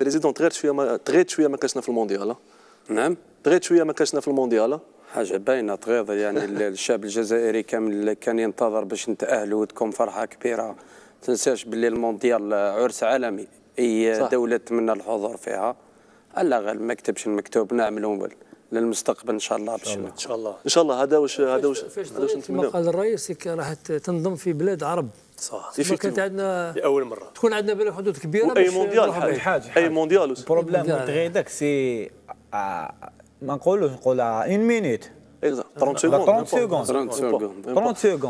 بريزيدون تغيرت شويه ما تغيرت شويه ما كاشنا في المونديال نعم تغيرت شويه ما كاشنا في المونديال حاجه باينه تغيض يعني الشاب الجزائري كامل كان ينتظر باش نتاهلوا وتكون فرحه كبيره تنساش باللي المونديال عرس عالمي اي صح. دوله تمنى الحضور فيها على غير ما كتبش المكتوب نعملوا للمستقبل ان شاء الله باش ان شاء الله ان شاء الله هذا واش هذا واش واش نتمنى قال الرئيس راح تنضم في بلاد عرب صح سي كانت عندنا لاول مره تكون عندنا بلا حدود كبيره اي مونديال حاجه اي مونديال البروبليم تاع هذاك سي آه، ما نقولوش نقول ان مينيت 30 سكوند 30 سكوند 30 سكوند